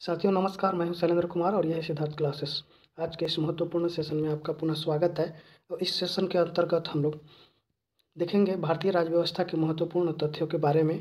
साथियों नमस्कार मैं हूं शैलेंद्र कुमार और यह सिद्धार्थ क्लासेस आज के इस महत्वपूर्ण सेशन में आपका पुनः स्वागत है और तो इस सेशन के अंतर्गत हम लोग देखेंगे भारतीय राजव्यवस्था के महत्वपूर्ण तथ्यों के बारे में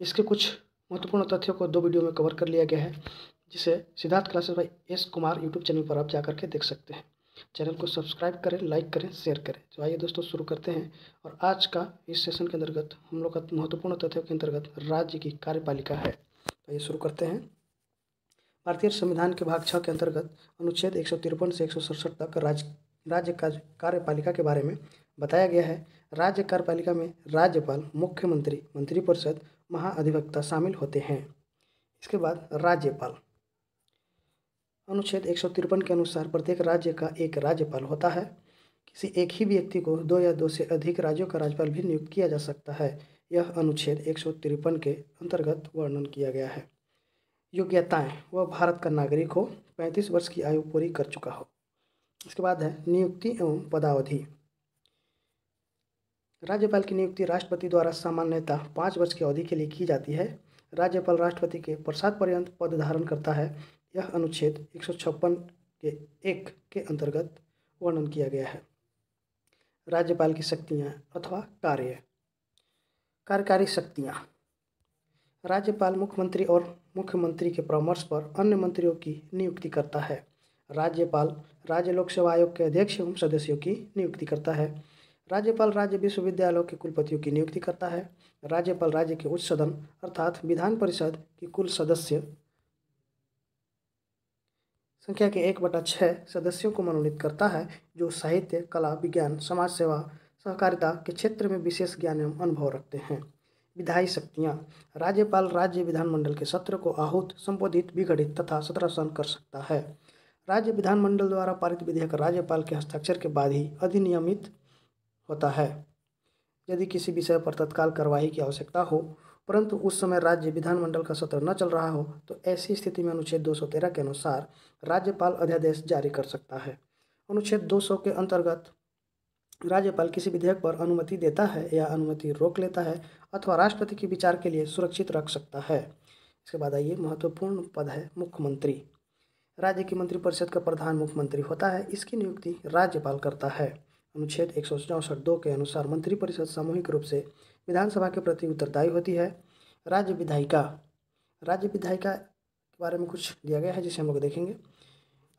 इसके कुछ महत्वपूर्ण तथ्यों को दो वीडियो में कवर कर लिया गया है जिसे Siddharth classes by S Kumar YouTube channel पर आप जा के देख सकते हैं चैनल को सब्सक्राइब करें लाइक करें शेयर करें तो आइए दोस्तों शुरू करते हैं और आज का इस सेशन के अंतर्गत हम लोग का महत्वपूर्ण तथ्यों के अंतर्गत राज्य की कार्यपालिका है तो ये शुरू करते हैं भारतीय संविधान के भाग छः के अंतर्गत अनुच्छेद एक से एक तक राज्य राज्य कार्यपालिका के बारे में बताया गया है राज्य कार्यपालिका में राज्यपाल मुख्यमंत्री मंत्रिपरिषद महाअधिवक्ता शामिल होते हैं इसके बाद राज्यपाल अनुच्छेद एक के अनुसार प्रत्येक राज्य का एक राज्यपाल होता है किसी एक ही व्यक्ति को दो या दो से अधिक राज्यों का राज्यपाल भी नियुक्त किया जा सकता है यह अनुच्छेद एक के अंतर्गत वर्णन किया गया है योग्यताएं वह भारत का नागरिक हो पैंतीस वर्ष की आयु पूरी कर चुका हो इसके बाद है नियुक्ति एवं पदावधि राज्यपाल की नियुक्ति राष्ट्रपति द्वारा सामान्यतः पाँच वर्ष की अवधि के लिए की जाती है राज्यपाल राष्ट्रपति के प्रसाद पर्यंत पद धारण करता है यह अनुच्छेद एक के एक के अंतर्गत वर्णन किया गया है राज्यपाल की शक्तियाँ अथवा कार्य कार्यकारी शक्तियाँ राज्यपाल मुख्यमंत्री और मुख्यमंत्री के परामर्श पर अन्य मंत्रियों की नियुक्ति करता है राज्यपाल राज्य लोक सेवा आयोग के अध्यक्ष एवं सदस्यों की नियुक्ति करता है राज्यपाल राज्य विश्वविद्यालयों के कुलपतियों की नियुक्ति करता है राज्यपाल राज्य के उच्च सदन अर्थात विधान परिषद की कुल सदस्य संख्या के एक बटा छः सदस्यों को मनोनीत करता है जो साहित्य कला विज्ञान समाज सेवा सहकारिता के क्षेत्र में विशेष ज्ञान एवं अनुभव रखते हैं विधायी शक्तियाँ राज्यपाल राज्य विधानमंडल के सत्र को आहूत संबोधित विघटित तथा सत्रासन कर सकता है राज्य विधानमंडल द्वारा पारित विधेयक राज्यपाल के हस्ताक्षर के बाद ही अधिनियमित होता है यदि किसी विषय पर तत्काल कार्रवाई की आवश्यकता हो परंतु उस समय राज्य विधानमंडल का सत्र न चल रहा हो तो ऐसी स्थिति में अनुच्छेद 213 के अनुसार राज्यपाल अध्यादेश जारी कर सकता है अनुच्छेद 200 के अंतर्गत राज्यपाल किसी विधेयक पर अनुमति देता है या अनुमति रोक लेता है अथवा राष्ट्रपति के विचार के लिए सुरक्षित रख सकता है इसके बाद आइए महत्वपूर्ण पद है मुख्यमंत्री राज्य की मंत्रिपरिषद का प्रधान मुख्यमंत्री होता है इसकी नियुक्ति राज्यपाल करता है अनुच्छेद एक सौ चौसठ दो के अनुसार मंत्रिपरिषद सामूहिक रूप से विधानसभा के प्रति उत्तरदायी होती है राज्य विधायिका राज्य विधायिका के बारे में कुछ दिया गया है जिसे हम लोग देखेंगे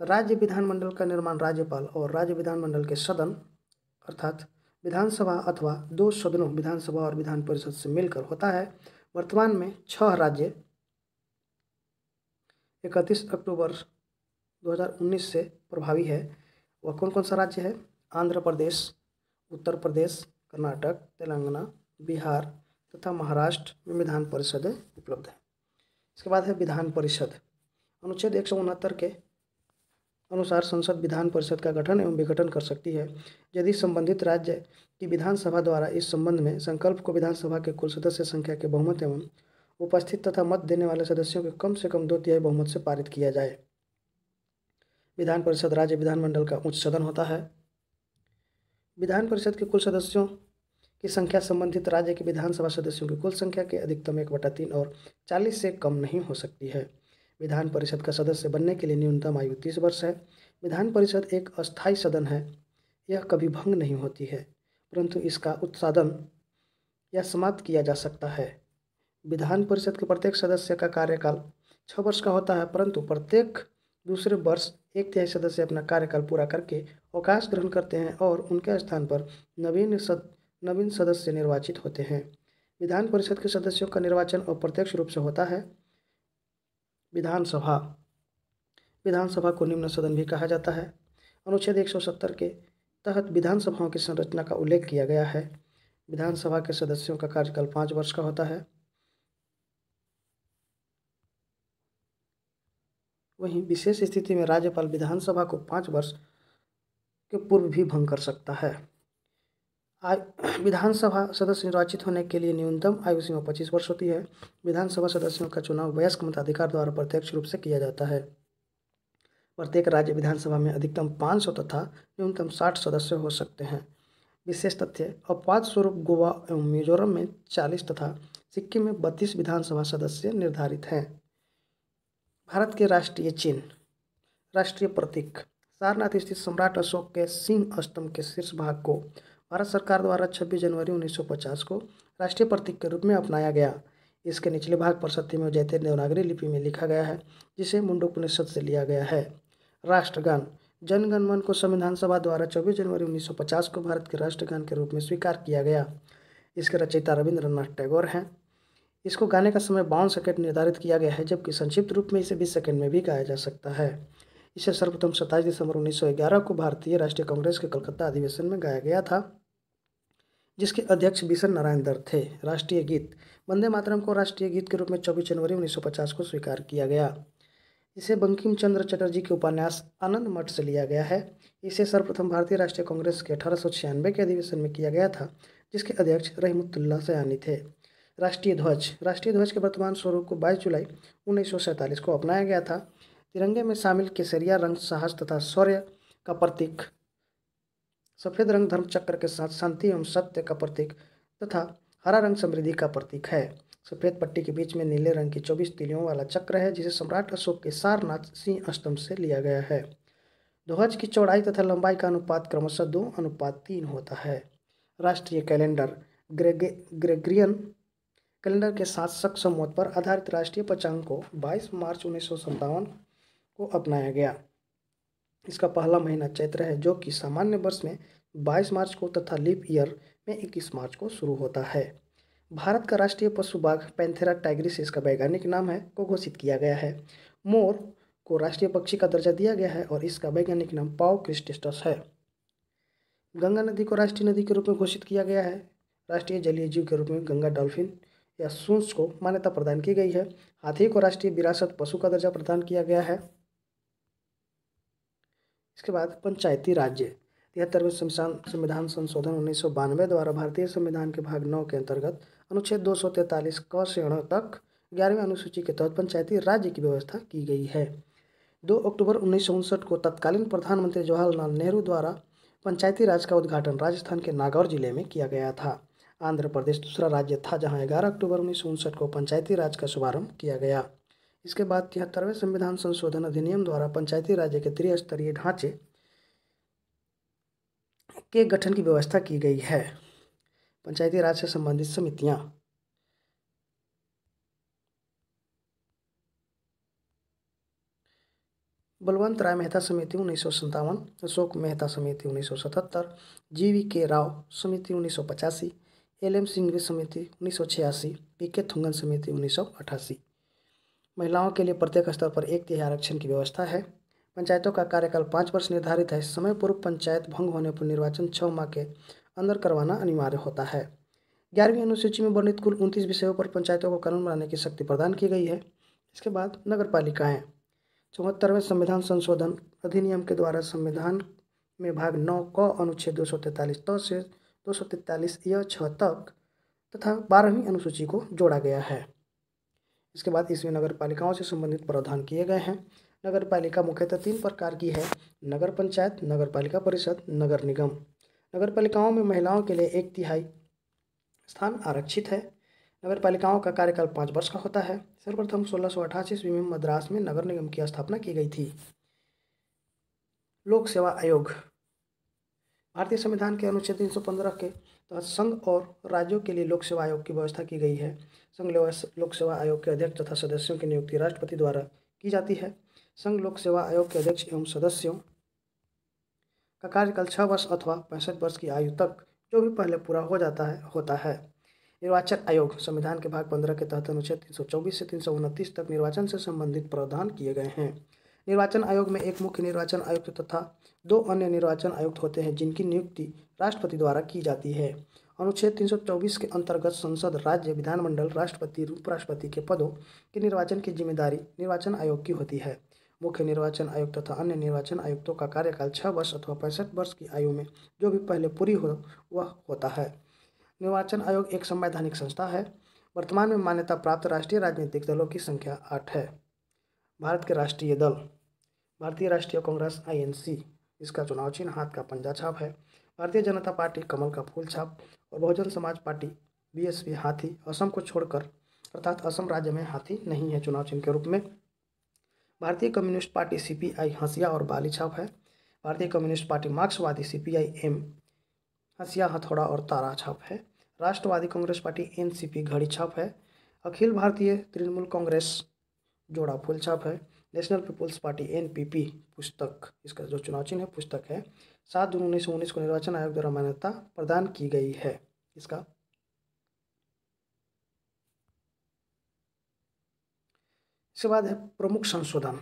राज्य विधानमंडल का निर्माण राज्यपाल और राज्य विधानमंडल के सदन अर्थात विधानसभा अथवा दो सदनों विधानसभा और विधान परिषद से मिलकर होता है वर्तमान में छह राज्य इकतीस अक्टूबर 2019 से प्रभावी है वह कौन कौन सा राज्य है आंध्र प्रदेश उत्तर प्रदेश कर्नाटक तेलंगाना बिहार तथा महाराष्ट्र में विधान परिषद उपलब्ध हैं इसके बाद है विधान परिषद अनुच्छेद एक के अनुसार संसद विधान परिषद का गठन एवं विघटन कर सकती है यदि संबंधित राज्य की विधानसभा द्वारा इस संबंध में संकल्प को विधानसभा के कुल सदस्य संख्या के बहुमत एवं उपस्थित तथा मत देने वाले सदस्यों के कम से कम दो तिहाई बहुमत से पारित किया जाए विधान परिषद राज्य विधानमंडल का उच्च सदन होता है विधान परिषद के कुल सदस्यों की संख्या संबंधित राज्य के विधानसभा सदस्यों की कुल संख्या के अधिकतम एक बटा तीन और चालीस से कम नहीं हो सकती है विधान परिषद का सदस्य बनने के लिए न्यूनतम आयु तीस वर्ष है विधान परिषद एक अस्थायी सदन है यह कभी भंग नहीं होती है परंतु इसका उत्सादन या समाप्त किया जा सकता है विधान परिषद के प्रत्येक सदस्य का कार्यकाल छः वर्ष का होता है परंतु प्रत्येक दूसरे वर्ष एक तिहाई सदस्य अपना कार्यकाल पूरा करके अवकाश ग्रहण करते हैं और उनके स्थान पर नवीन सद नवीन सदस्य निर्वाचित होते हैं विधान परिषद के सदस्यों का निर्वाचन अप्रत्यक्ष रूप से होता है विधानसभा विधानसभा को निम्न सदन भी कहा जाता है अनुच्छेद 170 के तहत विधानसभाओं की संरचना का उल्लेख किया गया है विधानसभा के सदस्यों का कार्यकाल पाँच वर्ष का होता है वहीं विशेष स्थिति में राज्यपाल विधानसभा को पाँच वर्ष के पूर्व भी भंग कर सकता है आयु विधानसभा सदस्य निर्वाचित होने के लिए न्यूनतम आयु सीमा पच्चीस वर्ष होती है विधानसभा सदस्यों का चुनाव वयस्क मताधिकार द्वारा प्रत्यक्ष रूप से किया जाता है प्रत्येक राज्य विधानसभा में अधिकतम पाँच सौ तथा न्यूनतम साठ सदस्य हो सकते हैं विशेष तथ्य अपवाद स्वरूप गोवा एवं मिजोरम में चालीस तथा सिक्किम में बत्तीस विधानसभा सदस्य निर्धारित हैं भारत के राष्ट्रीय चिन्ह राष्ट्रीय प्रतीक सारनाथ स्थित सम्राट अशोक के सिंह अस्तम के शीर्ष भाग को भारत सरकार द्वारा 26 जनवरी 1950 को राष्ट्रीय प्रतीक के रूप में अपनाया गया इसके निचले भाग पर सत्यमेव जयते देवनागरी लिपि में लिखा गया है जिसे मुंडोपनिषद से लिया गया है राष्ट्रगान जनगणमन को संविधान सभा द्वारा 24 जनवरी 1950 को भारत के राष्ट्रगान के रूप में स्वीकार किया गया इसके रचयिता रविंद्रनाथ टैगोर हैं इसको गाने का समय बावन सेकेंड निर्धारित किया गया है जबकि संक्षिप्त रूप में इसे बीस सेकेंड में भी गाया जा सकता है इसे सर्वप्रथम सत्ताईस दिसंबर 1911 को भारतीय राष्ट्रीय कांग्रेस के कलकत्ता अधिवेशन में गाया गया था जिसके अध्यक्ष बिशन नारायण दर थे राष्ट्रीय गीत वंदे मातरम को राष्ट्रीय गीत के रूप में 24 जनवरी 1950 को स्वीकार किया गया इसे बंकिम चंद्र चटर्जी के उपन्यास आनंद मठ से लिया गया है इसे सर्वप्रथम भारतीय राष्ट्रीय कांग्रेस के अठारह के अधिवेशन में किया गया था जिसके अध्यक्ष रहीमतुल्ला सयानी थे राष्ट्रीय ध्वज राष्ट्रीय ध्वज के वर्तमान स्वरूप को 22 जुलाई 1947 को अपनाया गया था तिरंगे में शामिल केसरिया रंग साहस तथा शौर्य का प्रतीक सफ़ेद रंग धर्म चक्र के साथ शांति एवं सत्य का प्रतीक तथा हरा रंग समृद्धि का प्रतीक है सफ़ेद पट्टी के बीच में नीले रंग की चौबीस तिलियों वाला चक्र है जिसे सम्राट अशोक के सारनाथ सिंह स्तंभ से लिया गया है ध्वज की चौड़ाई तथा लंबाई का अनुपात क्रमशः दो अनुपात तीन होता है राष्ट्रीय कैलेंडर ग्रेग्रियन कैलेंडर के साथ सक्षम समूह पर आधारित राष्ट्रीय पचांग को 22 मार्च उन्नीस सौ को अपनाया गया इसका पहला महीना चैत्र है जो कि सामान्य वर्ष में 22 मार्च को तथा लीप ईयर में 21 मार्च को शुरू होता है भारत का राष्ट्रीय पशु बाघ पैंथेरा टाइग्रिस इसका वैज्ञानिक नाम है को घोषित किया गया है मोर को राष्ट्रीय पक्षी का दर्जा दिया गया है और इसका वैज्ञानिक नाम पाओ क्रिस्टिस्टस है गंगा नदी को राष्ट्रीय नदी के रूप में घोषित किया गया है राष्ट्रीय जलीय जीव के रूप में गंगा डॉल्फिन या सूंस को मान्यता प्रदान की गई है हाथी को राष्ट्रीय विरासत पशु का दर्जा प्रदान किया गया है इसके बाद पंचायती राज्य तिहत्तरवें संविधान संविधान संशोधन उन्नीस सौ बानवे द्वारा भारतीय संविधान के भाग नौ के अंतर्गत अनुच्छेद दो सौ तैंतालीस क श्रेणों तक ग्यारहवीं अनुसूची के तहत पंचायती राज्य की व्यवस्था की गई है दो अक्टूबर उन्नीस को तत्कालीन प्रधानमंत्री जवाहरलाल नेहरू द्वारा पंचायती राज का उद्घाटन राजस्थान के नागौर जिले में किया गया था आंध्र प्रदेश दूसरा राज्य था जहां 11 अक्टूबर उन्नीस को पंचायती राज का शुभारंभ किया गया इसके बाद तिहत्तरवें संविधान संशोधन अधिनियम द्वारा पंचायती राज्य के त्रिस्तरीय ढांचे के गठन की व्यवस्था की गई है पंचायती राज से संबंधित समितियां बलवंत राय मेहता समिति उन्नीस सौ सत्तावन अशोक मेहता समिति उन्नीस सौ सतहत्तर जी वी के राव समिति उन्नीस सौ पचासी एल एम सिंघवी समिति उन्नीस सौ छियासी पी के थुंगन समिति उन्नीस सौ अठासी महिलाओं के लिए प्रत्येक स्तर पर एक तिहाई आरक्षण की व्यवस्था है पंचायतों का कार्यकाल पाँच वर्ष निर्धारित है समय पूर्व पंचायत भंग होने पर निर्वाचन छः माह के अंदर करवाना अनिवार्य होता है ग्यारहवीं अनुसूची में वर्णित कुल उनतीस विषयों पर पंचायतों को कानून बनाने की शक्ति प्रदान की गई है इसके बाद नगर पालिकाएँ चौहत्तरवें संविधान संशोधन अधिनियम के द्वारा संविधान में भाग नौ क अनुच्छेद दो सौ तैंतालीस त से दो सौ तैंतालीस य छः तक तथा बारहवीं अनुसूची को जोड़ा गया है इसके बाद इसमें नगर पालिकाओं से संबंधित प्रावधान किए गए हैं नगर पालिका मुख्यतः तीन प्रकार की है नगर पंचायत नगर पालिका परिषद नगर निगम नगर पालिकाओं में महिलाओं के लिए एक तिहाई स्थान आरक्षित है नगर पालिकाओं का कार्यकाल पाँच वर्ष का होता है सर्वप्रथम सोलह सौ अठासी ईस्वी में मद्रास में नगर निगम की स्थापना की गई थी लोक सेवा आयोग भारतीय संविधान के अनुच्छेद 315 के तहत संघ और राज्यों के लिए लोक सेवा आयोग की व्यवस्था की गई है संघ लोक सेवा आयोग के अध्यक्ष तथा सदस्यों की नियुक्ति राष्ट्रपति द्वारा की जाती है संघ लोक सेवा आयोग के अध्यक्ष एवं सदस्यों का कार्यकाल छः वर्ष अथवा पैंसठ वर्ष की आयु तक जो भी पहले पूरा हो जाता है होता है निर्वाचन आयोग संविधान के भाग पंद्रह के तहत अनुच्छेद तीन से तीन तक निर्वाचन से संबंधित प्रावधान किए गए हैं निर्वाचन आयोग में एक मुख्य निर्वाचन आयुक्त तथा दो अन्य निर्वाचन आयुक्त होते हैं जिनकी नियुक्ति राष्ट्रपति द्वारा की जाती है अनुच्छेद 324 के अंतर्गत संसद राज्य विधानमंडल राष्ट्रपति उपराष्ट्रपति के पदों के निर्वाचन की जिम्मेदारी निर्वाचन आयोग की होती है मुख्य निर्वाचन आयुक्त तथा अन्य निर्वाचन आयुक्तों का कार्यकाल छः वर्ष अथवा पैंसठ वर्ष की आयु में जो भी पहले पूरी हो वह होता है निर्वाचन आयोग एक संवैधानिक संस्था है वर्तमान में मान्यता प्राप्त राष्ट्रीय राजनीतिक दलों की संख्या आठ है भारत के राष्ट्रीय दल भारतीय राष्ट्रीय कांग्रेस आई इसका चुनाव चिन्ह हाथ का पंजा छाप है भारतीय जनता पार्टी कमल का फूल छाप और बहुजन समाज पार्टी बीएसपी हाथी असम को छोड़कर अर्थात असम राज्य में हाथी नहीं है चुनाव चिन्ह के रूप में भारतीय कम्युनिस्ट पार्टी सीपीआई हंसिया और बाली छाप है भारतीय कम्युनिस्ट पार्टी मार्क्सवादी सीपीआई एम हंसिया हथौड़ा और तारा छाप है राष्ट्रवादी कांग्रेस पार्टी एनसीपी घड़ी छाप है अखिल भारतीय तृणमूल कांग्रेस जोड़ा फूल छाप है नेशनल पीपुल्स पार्टी एन पुस्तक इसका जो चुनाव चिन्ह है पुस्तक है सात जून उन्नीस सौ उन्नीस को निर्वाचन आयोग द्वारा मान्यता प्रदान की गई है इसका इसके बाद है प्रमुख संशोधन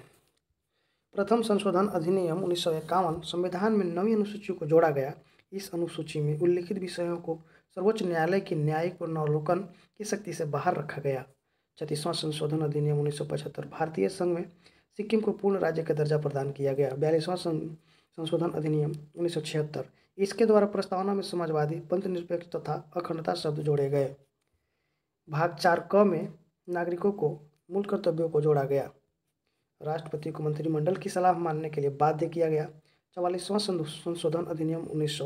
प्रथम संशोधन अधिनियम उन्नीस सौ इक्यावन संविधान में नवी अनुसूची को जोड़ा गया इस अनुसूची में उल्लिखित विषयों को सर्वोच्च न्यायालय की न्यायिक पुनर्वलोकन की शक्ति से बाहर रखा गया छत्तीसवां संशोधन अधिनियम उन्नीस सौ पचहत्तर भारतीय संघ में सिक्किम को पूर्ण राज्य का दर्जा प्रदान किया गया बयालीसवां संशोधन अधिनियम उन्नीस इसके द्वारा प्रस्तावना में समाजवादी पंथ निरपेक्ष तथा अखंडता शब्द जोड़े गए भाग चार क में नागरिकों को मूल कर्तव्यों को जोड़ा गया राष्ट्रपति को मंत्रिमंडल की सलाह मानने के लिए बाध्य किया गया चवालीसवां संशोधन अधिनियम उन्नीस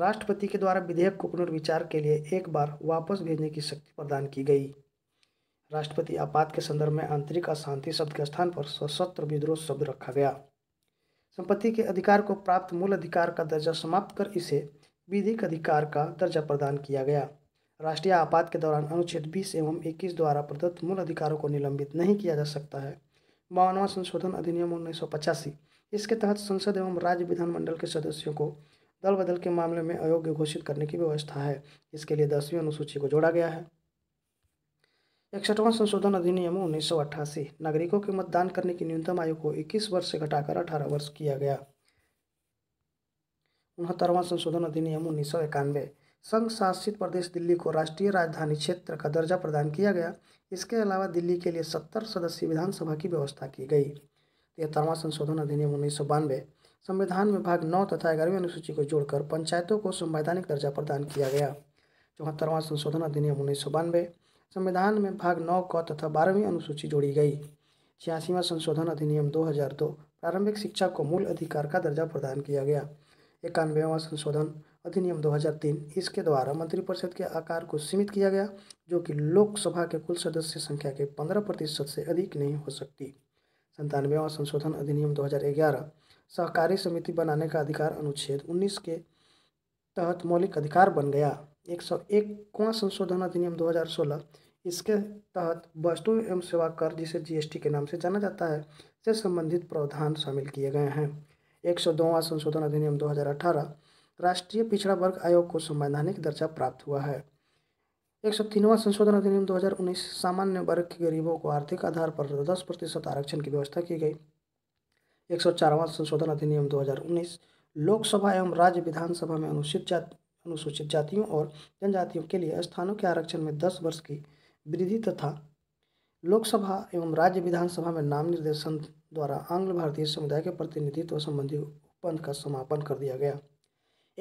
राष्ट्रपति के द्वारा विधेयक को पुनर्विचार के लिए एक बार वापस भेजने की शक्ति प्रदान की गई राष्ट्रपति आपात के संदर्भ में आंतरिक अशांति शब्द के स्थान पर सशस्त्र विद्रोह शब्द रखा गया संपत्ति के अधिकार को प्राप्त मूल अधिकार का दर्जा समाप्त कर इसे विधिक अधिकार का दर्जा प्रदान किया गया राष्ट्रीय आपात के दौरान अनुच्छेद 20 एवं 21 द्वारा प्रदत्त मूल अधिकारों को निलंबित नहीं किया जा सकता है बावनवा संशोधन अधिनियम उन्नीस इसके तहत संसद एवं राज्य विधानमंडल के सदस्यों को दल बदल के मामले में अयोग्य घोषित करने की व्यवस्था है इसके लिए दसवीं अनुसूची को जोड़ा गया है इकसठवां संशोधन अधिनियम उन्नीस नागरिकों के मतदान करने की न्यूनतम आयु को 21 वर्ष से घटाकर 18 वर्ष किया गया उनहत्तरवां संशोधन अधिनियम उन्नीस संघ शासित प्रदेश दिल्ली को राष्ट्रीय राजधानी क्षेत्र का दर्जा प्रदान किया गया इसके अलावा दिल्ली के लिए सत्तर सदस्यीय विधानसभा की व्यवस्था की गई तिहत्तरवां संशोधन अधिनियम उन्नीस संविधान में भाग नौ तथा ग्यारहवीं अनुसूची को जोड़कर पंचायतों को संवैधानिक दर्जा प्रदान किया गया चौहत्तरवां संशोधन अधिनियम उन्नीस सौ बानवे संविधान में भाग नौ क तथा बारहवीं अनुसूची जोड़ी गई छियासीवा संशोधन अधिनियम 2002 प्रारंभिक शिक्षा को मूल अधिकार का दर्जा प्रदान किया गया इक्यानवेवा संशोधन अधिनियम 2003 इसके द्वारा मंत्रिपरिषद के आकार को सीमित किया गया जो कि लोकसभा के कुल सदस्य संख्या के 15 प्रतिशत से अधिक नहीं हो सकती संतानवेवा संशोधन अधिनियम 2011 सहकारी समिति बनाने का अधिकार अनुच्छेद 19 के तहत मौलिक अधिकार बन गया एक सौ एकवा संशोधन अधिनियम 2016 इसके तहत वस्तु एवं सेवा कर जिसे जीएसटी के नाम से जाना जाता है से संबंधित प्रावधान शामिल किए गए हैं एक सौ दोवा संशोधन अधिनियम 2018 राष्ट्रीय पिछड़ा वर्ग आयोग को संवैधानिक दर्जा प्राप्त हुआ है एक सौ तीनवा संशोधन अधिनियम 2019 सामान्य वर्ग के गरीबों को आर्थिक आधार पर दस प्रतिशत आरक्षण की व्यवस्था की गई एक सौ चारवा संशोधन अधिनियम 2019 लोकसभा एवं राज्य विधानसभा में अनुसूचित जाति अनुसूचित जातियों और जनजातियों के लिए स्थानों के आरक्षण में दस वर्ष की वृद्धि तथा लोकसभा एवं राज्य विधानसभा में नाम निर्देशन द्वारा आंग्ल भारतीय समुदाय के प्रतिनिधित्व संबंधी उपबंध का समापन कर दिया गया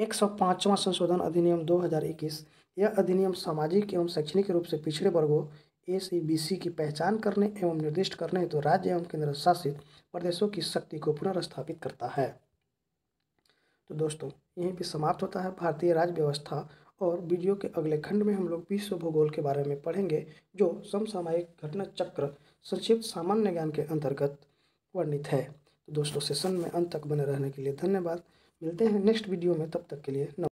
एक सौ पाँचवा संशोधन अधिनियम 2021 यह अधिनियम सामाजिक एवं शैक्षणिक रूप से पिछड़े वर्गों ए सी सी बी की पहचान करने एवं निर्दिष्ट करने हेतु तो राज्य एवं केंद्र शासित प्रदेशों की शक्ति को पुनर्स्थापित करता है तो दोस्तों यहीं पे समाप्त होता है भारतीय राज्य व्यवस्था और वीडियो के अगले खंड में हम लोग विश्व भूगोल के बारे में पढ़ेंगे जो समसामयिक घटना चक्र संक्षिप्त सामान्य ज्ञान के अंतर्गत वर्णित है तो दोस्तों सेशन में अंत तक बने रहने के लिए धन्यवाद मिलते हैं नेक्स्ट वीडियो में तब तक के लिए